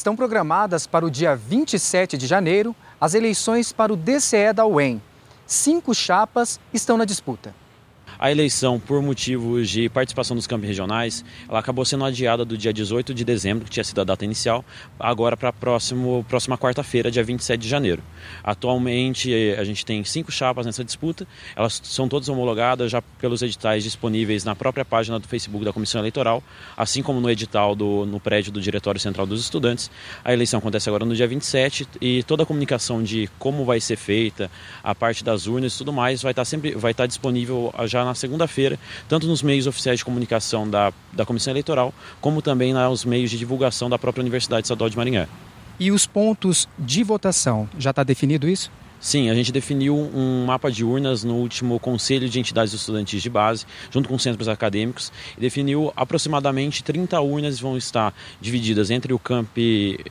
estão programadas para o dia 27 de janeiro as eleições para o DCE da UEM. Cinco chapas estão na disputa. A eleição, por motivos de participação dos campos regionais, ela acabou sendo adiada do dia 18 de dezembro, que tinha sido a data inicial, agora para a próxima quarta-feira, dia 27 de janeiro. Atualmente, a gente tem cinco chapas nessa disputa, elas são todas homologadas já pelos editais disponíveis na própria página do Facebook da Comissão Eleitoral, assim como no edital do, no prédio do Diretório Central dos Estudantes. A eleição acontece agora no dia 27 e toda a comunicação de como vai ser feita, a parte das urnas e tudo mais, vai estar tá sempre vai estar tá disponível já na na segunda-feira, tanto nos meios oficiais de comunicação da, da Comissão Eleitoral, como também nos meios de divulgação da própria Universidade Estadual de Maringá. E os pontos de votação, já está definido isso? Sim, a gente definiu um mapa de urnas no último Conselho de Entidades Estudantis de Base, junto com centros acadêmicos, e definiu aproximadamente 30 urnas vão estar divididas entre o camp,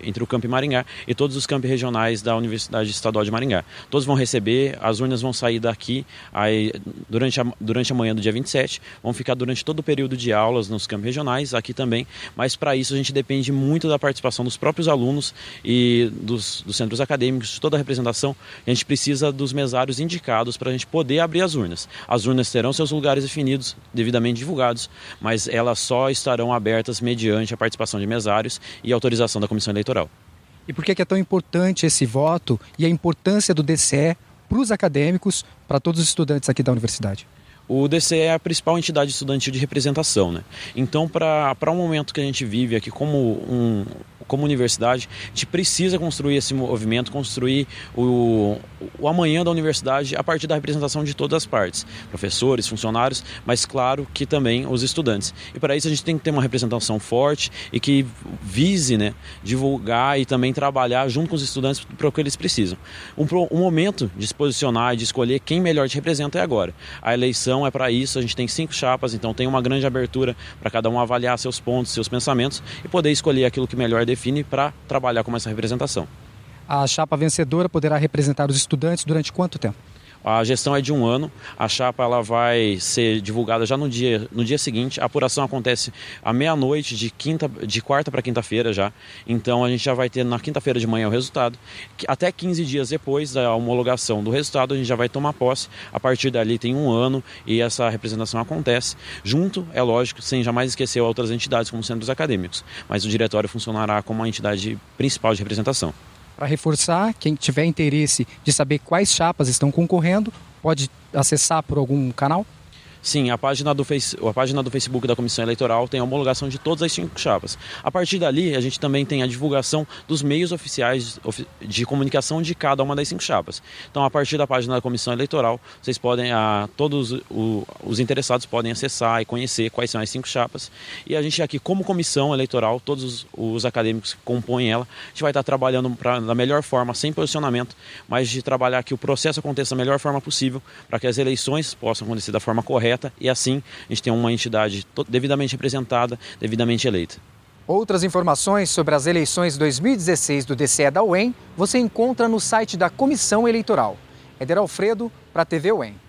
entre o camp Maringá e todos os campi regionais da Universidade Estadual de Maringá. Todos vão receber, as urnas vão sair daqui aí, durante, a, durante a manhã do dia 27, vão ficar durante todo o período de aulas nos campos regionais, aqui também, mas para isso a gente depende muito da participação dos próprios alunos e dos, dos centros acadêmicos, de toda a representação. A gente gente precisa dos mesários indicados para a gente poder abrir as urnas. As urnas terão seus lugares definidos, devidamente divulgados, mas elas só estarão abertas mediante a participação de mesários e autorização da Comissão Eleitoral. E por que é tão importante esse voto e a importância do DCE para os acadêmicos, para todos os estudantes aqui da universidade? o DCE é a principal entidade estudantil de representação. Né? Então, para o um momento que a gente vive aqui como um, como universidade, a gente precisa construir esse movimento, construir o, o amanhã da universidade a partir da representação de todas as partes, professores, funcionários, mas claro que também os estudantes. E para isso a gente tem que ter uma representação forte e que vise né, divulgar e também trabalhar junto com os estudantes para o que eles precisam. Um, um momento de se posicionar e de escolher quem melhor te representa é agora. A eleição é para isso, a gente tem cinco chapas, então tem uma grande abertura para cada um avaliar seus pontos, seus pensamentos e poder escolher aquilo que melhor defende define para trabalhar com essa representação. A chapa vencedora poderá representar os estudantes durante quanto tempo? A gestão é de um ano, a chapa ela vai ser divulgada já no dia, no dia seguinte. A apuração acontece à meia-noite de quinta, de quarta para quinta-feira já. Então a gente já vai ter na quinta-feira de manhã o resultado. Até 15 dias depois da homologação do resultado, a gente já vai tomar posse. A partir dali tem um ano e essa representação acontece. Junto, é lógico, sem jamais esquecer outras entidades como centros acadêmicos. Mas o diretório funcionará como a entidade principal de representação. Para reforçar, quem tiver interesse de saber quais chapas estão concorrendo, pode acessar por algum canal? Sim, a página, do face, a página do Facebook da Comissão Eleitoral tem a homologação de todas as cinco chapas. A partir dali, a gente também tem a divulgação dos meios oficiais de comunicação de cada uma das cinco chapas. Então, a partir da página da Comissão Eleitoral, vocês podem, a, todos o, os interessados podem acessar e conhecer quais são as cinco chapas. E a gente aqui, como Comissão Eleitoral, todos os, os acadêmicos que compõem ela, a gente vai estar trabalhando pra, da melhor forma, sem posicionamento, mas de trabalhar que o processo aconteça da melhor forma possível, para que as eleições possam acontecer da forma correta correta e assim a gente tem uma entidade devidamente representada, devidamente eleita. Outras informações sobre as eleições 2016 do DCE da UEM você encontra no site da Comissão Eleitoral. Eder Alfredo, para a TV UEM.